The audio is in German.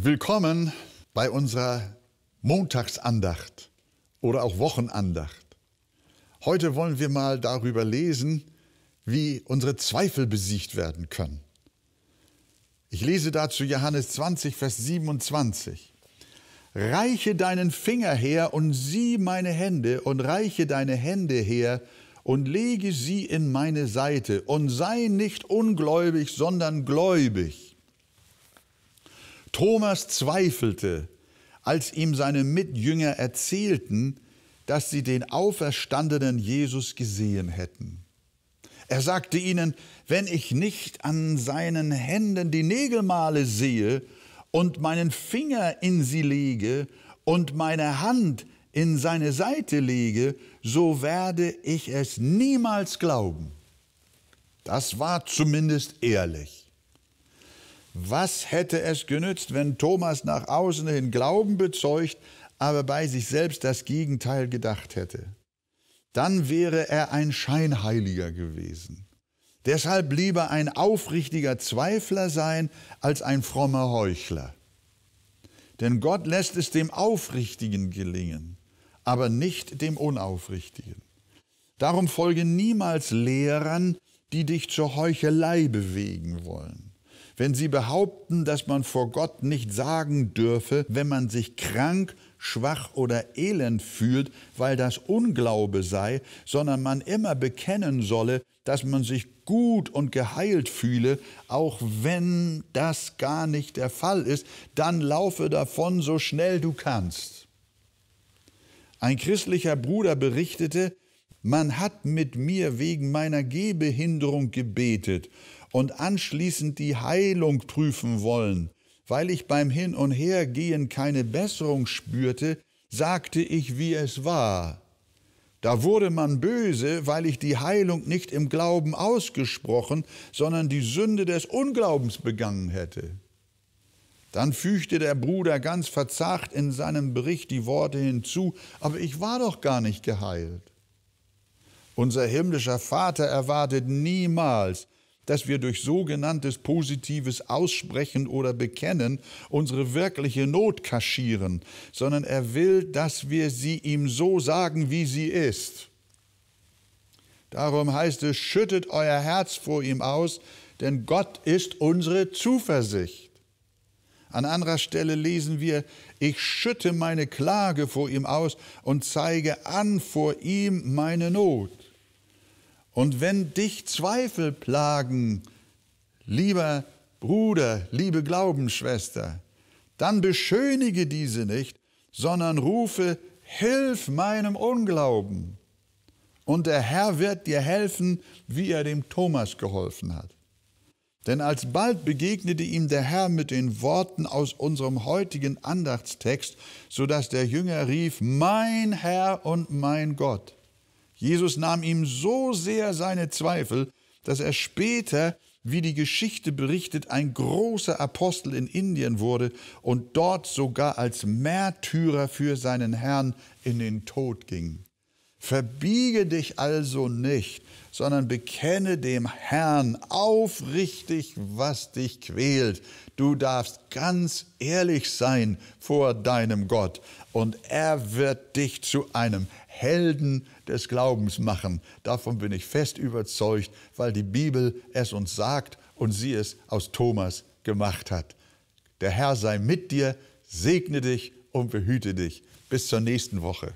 Willkommen bei unserer Montagsandacht oder auch Wochenandacht. Heute wollen wir mal darüber lesen, wie unsere Zweifel besiegt werden können. Ich lese dazu Johannes 20, Vers 27. Reiche deinen Finger her und sieh meine Hände und reiche deine Hände her und lege sie in meine Seite und sei nicht ungläubig, sondern gläubig. Thomas zweifelte, als ihm seine Mitjünger erzählten, dass sie den auferstandenen Jesus gesehen hätten. Er sagte ihnen, wenn ich nicht an seinen Händen die Nägelmale sehe und meinen Finger in sie lege und meine Hand in seine Seite lege, so werde ich es niemals glauben. Das war zumindest ehrlich. Was hätte es genützt, wenn Thomas nach außen hin Glauben bezeugt, aber bei sich selbst das Gegenteil gedacht hätte? Dann wäre er ein Scheinheiliger gewesen. Deshalb lieber ein aufrichtiger Zweifler sein als ein frommer Heuchler. Denn Gott lässt es dem Aufrichtigen gelingen, aber nicht dem Unaufrichtigen. Darum folge niemals Lehrern, die dich zur Heuchelei bewegen wollen wenn sie behaupten, dass man vor Gott nicht sagen dürfe, wenn man sich krank, schwach oder elend fühlt, weil das Unglaube sei, sondern man immer bekennen solle, dass man sich gut und geheilt fühle, auch wenn das gar nicht der Fall ist, dann laufe davon so schnell du kannst. Ein christlicher Bruder berichtete, man hat mit mir wegen meiner Gehbehinderung gebetet und anschließend die Heilung prüfen wollen. Weil ich beim Hin und Hergehen keine Besserung spürte, sagte ich, wie es war. Da wurde man böse, weil ich die Heilung nicht im Glauben ausgesprochen, sondern die Sünde des Unglaubens begangen hätte. Dann fügte der Bruder ganz verzagt in seinem Bericht die Worte hinzu, aber ich war doch gar nicht geheilt. Unser himmlischer Vater erwartet niemals, dass wir durch sogenanntes positives Aussprechen oder Bekennen unsere wirkliche Not kaschieren, sondern er will, dass wir sie ihm so sagen, wie sie ist. Darum heißt es, schüttet euer Herz vor ihm aus, denn Gott ist unsere Zuversicht. An anderer Stelle lesen wir, ich schütte meine Klage vor ihm aus und zeige an vor ihm meine Not. Und wenn dich Zweifel plagen, lieber Bruder, liebe Glaubensschwester, dann beschönige diese nicht, sondern rufe, Hilf meinem Unglauben. Und der Herr wird dir helfen, wie er dem Thomas geholfen hat. Denn alsbald begegnete ihm der Herr mit den Worten aus unserem heutigen Andachtstext, so dass der Jünger rief, Mein Herr und mein Gott. Jesus nahm ihm so sehr seine Zweifel, dass er später, wie die Geschichte berichtet, ein großer Apostel in Indien wurde und dort sogar als Märtyrer für seinen Herrn in den Tod ging. Verbiege dich also nicht, sondern bekenne dem Herrn aufrichtig, was dich quält. Du darfst ganz ehrlich sein vor deinem Gott und er wird dich zu einem Helden des Glaubens machen. Davon bin ich fest überzeugt, weil die Bibel es uns sagt und sie es aus Thomas gemacht hat. Der Herr sei mit dir, segne dich und behüte dich. Bis zur nächsten Woche.